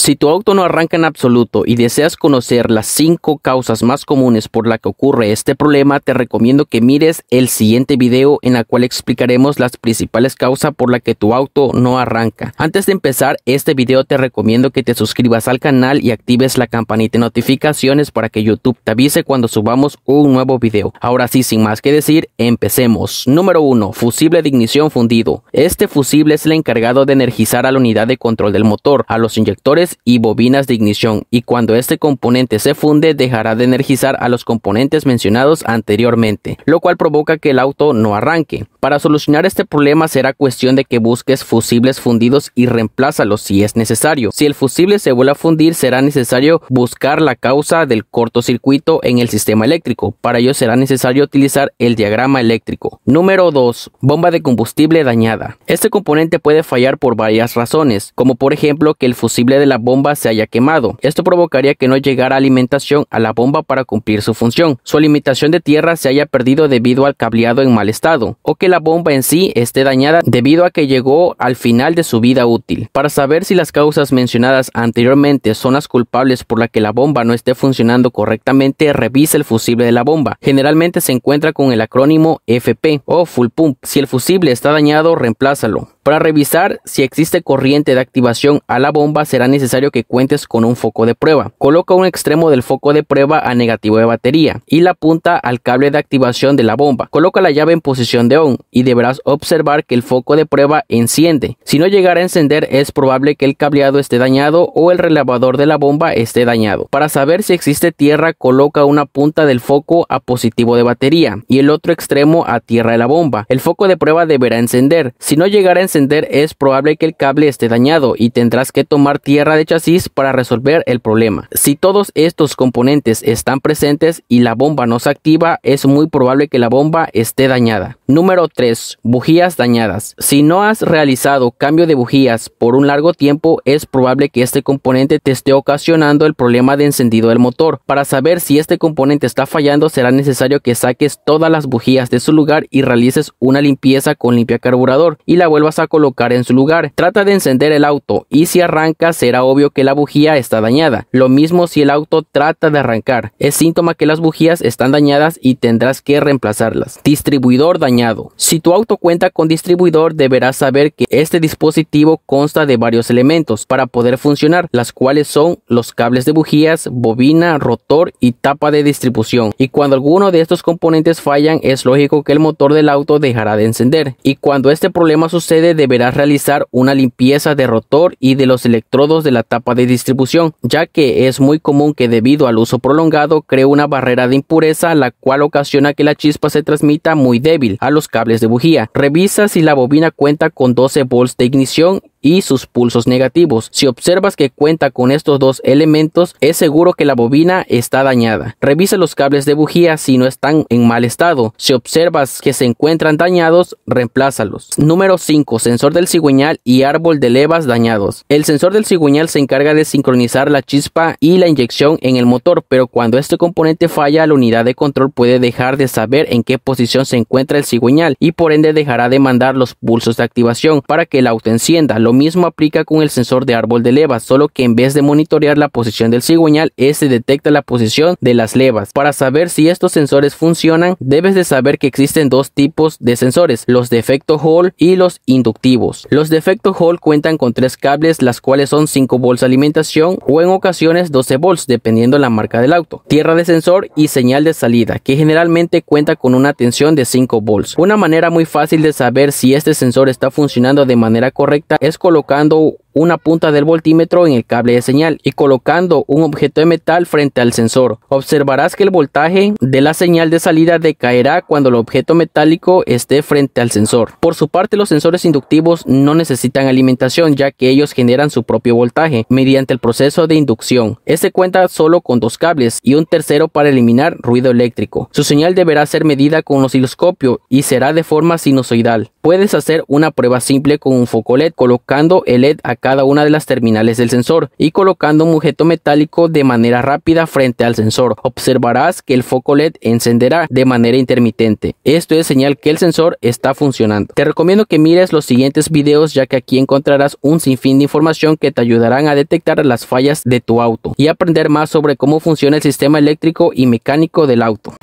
Si tu auto no arranca en absoluto y deseas conocer las 5 causas más comunes por la que ocurre este problema, te recomiendo que mires el siguiente video en el cual explicaremos las principales causas por la que tu auto no arranca. Antes de empezar este video te recomiendo que te suscribas al canal y actives la campanita de notificaciones para que YouTube te avise cuando subamos un nuevo video. Ahora sí, sin más que decir, empecemos. Número 1. Fusible de ignición fundido. Este fusible es el encargado de energizar a la unidad de control del motor, a los inyectores y bobinas de ignición y cuando este componente se funde dejará de energizar a los componentes mencionados anteriormente, lo cual provoca que el auto no arranque. Para solucionar este problema será cuestión de que busques fusibles fundidos y reemplázalos si es necesario. Si el fusible se vuelve a fundir será necesario buscar la causa del cortocircuito en el sistema eléctrico. Para ello será necesario utilizar el diagrama eléctrico. Número 2. Bomba de combustible dañada. Este componente puede fallar por varias razones, como por ejemplo que el fusible de la bomba se haya quemado. Esto provocaría que no llegara alimentación a la bomba para cumplir su función, su alimentación de tierra se haya perdido debido al cableado en mal estado, o que la bomba en sí esté dañada debido a que llegó al final de su vida útil. Para saber si las causas mencionadas anteriormente son las culpables por la que la bomba no esté funcionando correctamente, revisa el fusible de la bomba. Generalmente se encuentra con el acrónimo FP o full pump. Si el fusible está dañado, reemplázalo. Para revisar si existe corriente de activación a la bomba será necesario que cuentes con un foco de prueba. Coloca un extremo del foco de prueba a negativo de batería y la punta al cable de activación de la bomba. Coloca la llave en posición de on y deberás observar que el foco de prueba enciende. Si no llegara a encender es probable que el cableado esté dañado o el relevador de la bomba esté dañado. Para saber si existe tierra coloca una punta del foco a positivo de batería y el otro extremo a tierra de la bomba. El foco de prueba deberá encender. Si no llegara a encender es probable que el cable esté dañado y tendrás que tomar tierra de chasis para resolver el problema. Si todos estos componentes están presentes y la bomba no se activa, es muy probable que la bomba esté dañada. Número 3. Bujías dañadas. Si no has realizado cambio de bujías por un largo tiempo, es probable que este componente te esté ocasionando el problema de encendido del motor. Para saber si este componente está fallando, será necesario que saques todas las bujías de su lugar y realices una limpieza con limpia carburador y la vuelvas a a colocar en su lugar. Trata de encender el auto y si arranca será obvio que la bujía está dañada. Lo mismo si el auto trata de arrancar. Es síntoma que las bujías están dañadas y tendrás que reemplazarlas. Distribuidor dañado. Si tu auto cuenta con distribuidor deberás saber que este dispositivo consta de varios elementos para poder funcionar, las cuales son los cables de bujías, bobina, rotor y tapa de distribución. Y cuando alguno de estos componentes fallan es lógico que el motor del auto dejará de encender. Y cuando este problema sucede deberá realizar una limpieza de rotor y de los electrodos de la tapa de distribución, ya que es muy común que debido al uso prolongado cree una barrera de impureza la cual ocasiona que la chispa se transmita muy débil a los cables de bujía. Revisa si la bobina cuenta con 12 volts de ignición y sus pulsos negativos. Si observas que cuenta con estos dos elementos, es seguro que la bobina está dañada. Revisa los cables de bujía si no están en mal estado. Si observas que se encuentran dañados, reemplázalos. Número 5. Sensor del cigüeñal y árbol de levas dañados. El sensor del cigüeñal se encarga de sincronizar la chispa y la inyección en el motor, pero cuando este componente falla, la unidad de control puede dejar de saber en qué posición se encuentra el cigüeñal y por ende dejará de mandar los pulsos de activación para que el auto encienda. Lo mismo aplica con el sensor de árbol de levas, solo que en vez de monitorear la posición del cigüeñal, este detecta la posición de las levas. Para saber si estos sensores funcionan, debes de saber que existen dos tipos de sensores, los de efecto Hall y los inductivos. Los de efecto Hall cuentan con tres cables, las cuales son 5 volts alimentación o en ocasiones 12 volts, dependiendo la marca del auto. Tierra de sensor y señal de salida, que generalmente cuenta con una tensión de 5 volts. Una manera muy fácil de saber si este sensor está funcionando de manera correcta es colocando una punta del voltímetro en el cable de señal y colocando un objeto de metal frente al sensor. Observarás que el voltaje de la señal de salida decaerá cuando el objeto metálico esté frente al sensor. Por su parte, los sensores inductivos no necesitan alimentación ya que ellos generan su propio voltaje mediante el proceso de inducción. Este cuenta solo con dos cables y un tercero para eliminar ruido eléctrico. Su señal deberá ser medida con un osciloscopio y será de forma sinusoidal. Puedes hacer una prueba simple con un foco LED colocando el LED cada una de las terminales del sensor y colocando un objeto metálico de manera rápida frente al sensor. Observarás que el foco LED encenderá de manera intermitente. Esto es señal que el sensor está funcionando. Te recomiendo que mires los siguientes videos ya que aquí encontrarás un sinfín de información que te ayudarán a detectar las fallas de tu auto y aprender más sobre cómo funciona el sistema eléctrico y mecánico del auto.